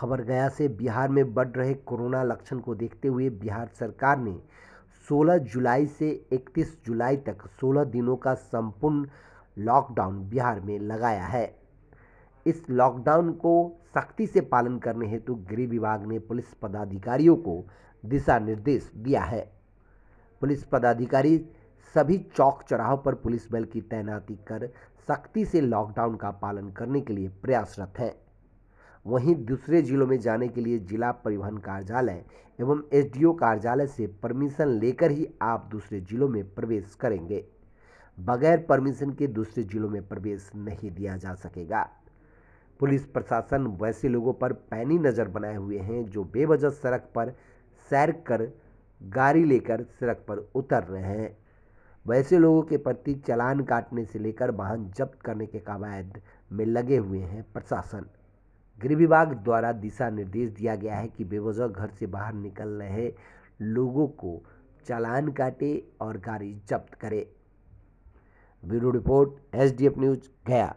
खबर गया से बिहार में बढ़ रहे कोरोना लक्षण को देखते हुए बिहार सरकार ने 16 जुलाई से 31 जुलाई तक 16 दिनों का संपूर्ण लॉकडाउन बिहार में लगाया है इस लॉकडाउन को सख्ती से पालन करने हेतु गृह विभाग ने पुलिस पदाधिकारियों को दिशा निर्देश दिया है पुलिस पदाधिकारी सभी चौक चौराहों पर पुलिस बल की तैनाती कर सख्ती से लॉकडाउन का पालन करने के लिए प्रयासरत हैं वहीं दूसरे जिलों में जाने के लिए जिला परिवहन कार्यालय एवं एसडीओ कार्यालय से परमिशन लेकर ही आप दूसरे जिलों में प्रवेश करेंगे बगैर परमिशन के दूसरे जिलों में प्रवेश नहीं दिया जा सकेगा पुलिस प्रशासन वैसे लोगों पर पैनी नज़र बनाए हुए हैं जो बेवजह सड़क पर सैर कर गाड़ी लेकर सड़क पर उतर रहे हैं वैसे लोगों के प्रति चलान काटने से लेकर वाहन जब्त करने के कवायद में लगे हुए हैं प्रशासन गृह विभाग द्वारा दिशा निर्देश दिया गया है कि बेवजह घर से बाहर निकल रहे लोगों को चालान काटे और गाड़ी जब्त करे ब्यूरो रिपोर्ट एस न्यूज गया